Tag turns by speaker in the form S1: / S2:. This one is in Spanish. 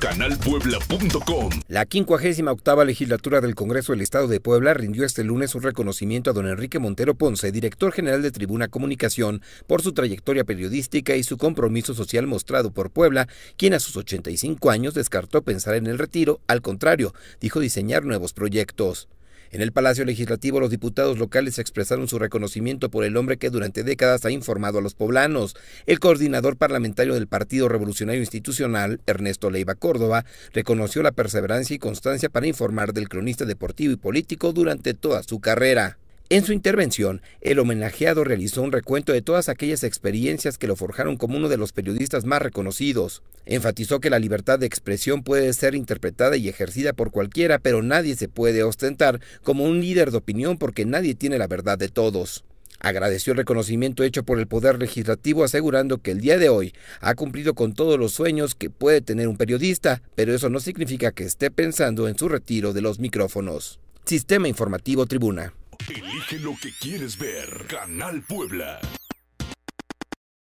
S1: canalpuebla.com. La 58 legislatura del Congreso del Estado de Puebla rindió este lunes un reconocimiento a don Enrique Montero Ponce, director general de Tribuna Comunicación, por su trayectoria periodística y su compromiso social mostrado por Puebla, quien a sus 85 años descartó pensar en el retiro, al contrario, dijo diseñar nuevos proyectos. En el Palacio Legislativo, los diputados locales expresaron su reconocimiento por el hombre que durante décadas ha informado a los poblanos. El coordinador parlamentario del Partido Revolucionario Institucional, Ernesto Leiva Córdoba, reconoció la perseverancia y constancia para informar del cronista deportivo y político durante toda su carrera. En su intervención, el homenajeado realizó un recuento de todas aquellas experiencias que lo forjaron como uno de los periodistas más reconocidos. Enfatizó que la libertad de expresión puede ser interpretada y ejercida por cualquiera, pero nadie se puede ostentar como un líder de opinión porque nadie tiene la verdad de todos. Agradeció el reconocimiento hecho por el Poder Legislativo asegurando que el día de hoy ha cumplido con todos los sueños que puede tener un periodista, pero eso no significa que esté pensando en su retiro de los micrófonos. Sistema Informativo Tribuna. Elige lo que quieres ver. Canal Puebla.